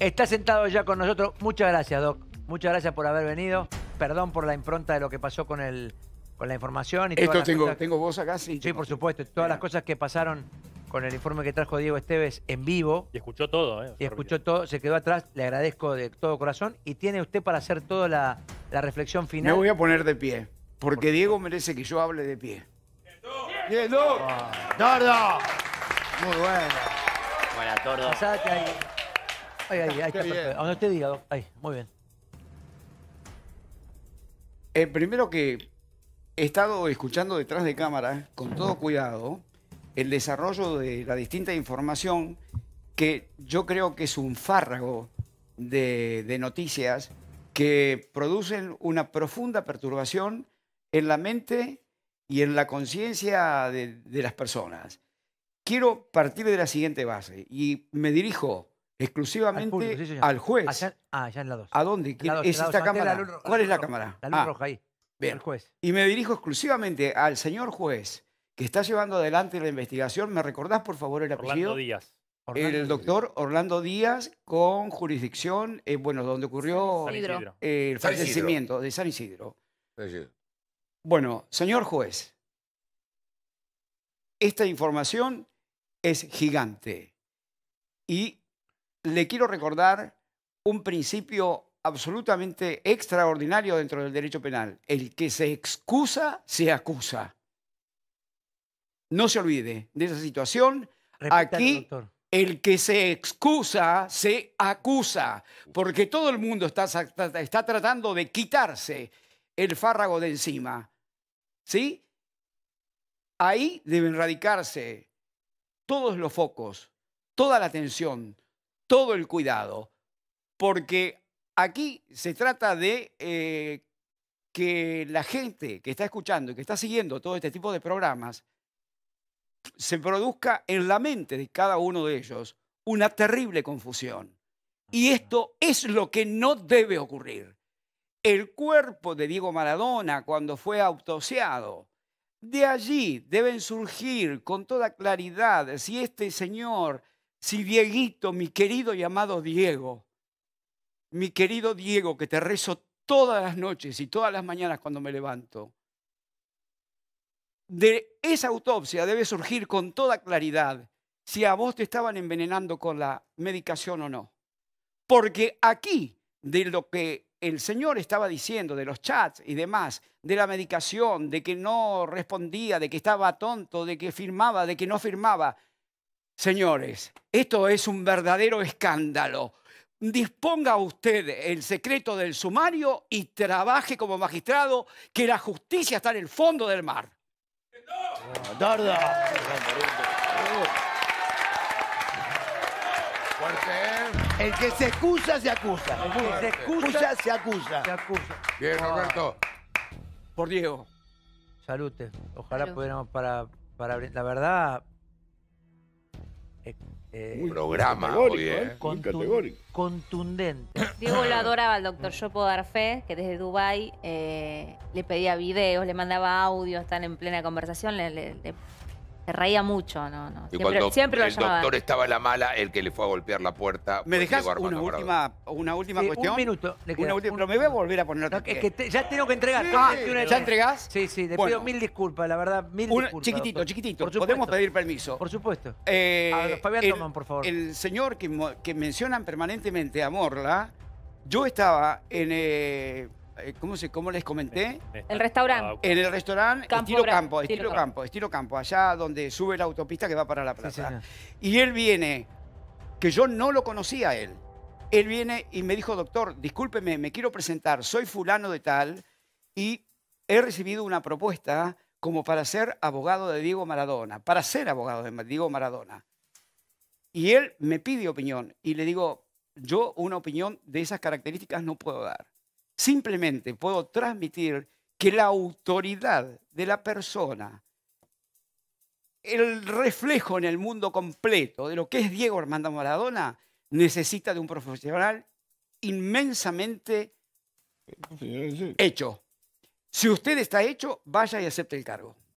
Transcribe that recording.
Está sentado ya con nosotros. Muchas gracias, Doc. Muchas gracias por haber venido. Perdón por la impronta de lo que pasó con el con la información y Esto tengo, vos acá, sí. Sí, por supuesto. Todas las cosas que pasaron con el informe que trajo Diego Esteves en vivo. Y escuchó todo, ¿eh? Y escuchó todo, se quedó atrás, le agradezco de todo corazón. Y tiene usted para hacer toda la, reflexión final. Me voy a poner de pie, porque Diego merece que yo hable de pie. ¡Bien, Doc! Ah. ¡Tordo! Muy bueno. Buena, Tordo. Pasate ahí. Ahí, está Donde usted diga, ahí, muy bien. Eh, primero que he estado escuchando detrás de cámara, con todo cuidado, el desarrollo de la distinta información que yo creo que es un fárrago de, noticias que producen una profunda perturbación en la mente y en la conciencia de las personas. Quiero partir de la siguiente base y me dirijo Exclusivamente al, juez. Ah, en la ¿A dónde? ¿Es esta cámara? ¿Cuál es la cámara? La luz ah. roja ahí. Y me dirijo exclusivamente al señor juez que está llevando adelante la investigación. ¿Me recordás, por favor, el apellido? Orlando Díaz. el doctor Orlando Díaz con jurisdicción, bueno, donde ocurrió el fallecimiento de San Isidro. San Isidro. Bueno, señor juez, esta información es gigante y le quiero recordar un principio absolutamente extraordinario dentro del derecho penal. El que se excusa, se acusa. No se olvide de esa situación. Aquí, el que se excusa, se acusa, porque todo el mundo está, está tratando de quitarse el fárrago de encima. ¿Sí? Ahí deben radicarse todos los focos, toda la atención, todo el cuidado, porque aquí se trata de eh, que la gente que está escuchando y que está siguiendo todo este tipo de programas, se produzca en la mente de cada uno de ellos una terrible confusión. Y esto es lo que no debe ocurrir. El cuerpo de Diego Maradona cuando fue autoseado, de allí deben surgir con toda claridad si este señor si Dieguito, mi querido y amado Diego, mi querido Diego, que te rezo todas las noches y todas las mañanas cuando me levanto, de esa autopsia debe surgir con toda claridad si a vos te estaban envenenando con la medicación o no. Porque aquí, de lo que el Señor estaba diciendo, de los chats y demás, de la medicación, de que no respondía, de que estaba tonto, de que firmaba, de que no firmaba, Señores, esto es un verdadero escándalo. Disponga usted el secreto del sumario y trabaje como magistrado, que la justicia está en el fondo del mar. ¿eh? El que se excusa, se acusa. El que se excusa, se acusa. Se acusa. Bien, Roberto. Por Diego. Salute. Ojalá pudiéramos para, para... La verdad, eh, eh, programa eh. ¿eh? contundente. Diego lo adoraba al doctor, yo puedo dar fe, que desde Dubai le pedía videos, le mandaba audios, están en plena conversación, le reía mucho, no, no. Siempre, el doctor estaba la mala, el que le fue a golpear la puerta. ¿Me dejás una última, una última, sí, cuestión? Un minuto. una última, pero me voy a volver a poner otra. No, es que ya tengo que entregar. Ah, ¿Ya entregás? Sí, sí, te pido mil disculpas, la verdad, mil disculpas. Chiquitito, chiquitito. Podemos pedir permiso. Por supuesto. Eh, Fabián el, por favor. El señor que, que mencionan permanentemente a Morla, yo estaba en... Eh, eh, ¿cómo, les comenté? El restaurante. En el restaurante, estilo, campo, estilo, campo, estilo campo, allá donde sube la autopista que va para la plaza. y él viene, que yo no lo conocía a él. Él viene y me dijo, doctor, discúlpeme, me quiero presentar, soy fulano de tal y he recibido una propuesta como para ser abogado de Diego Maradona, para ser abogado de Diego Maradona. Y él me pide opinión y le digo, yo una opinión de esas características no puedo dar. Simplemente puedo transmitir que la autoridad de la persona, el reflejo en el mundo completo de lo que es Diego Armando Maradona, necesita de un profesional inmensamente hecho. Si usted está hecho, vaya y acepte el cargo.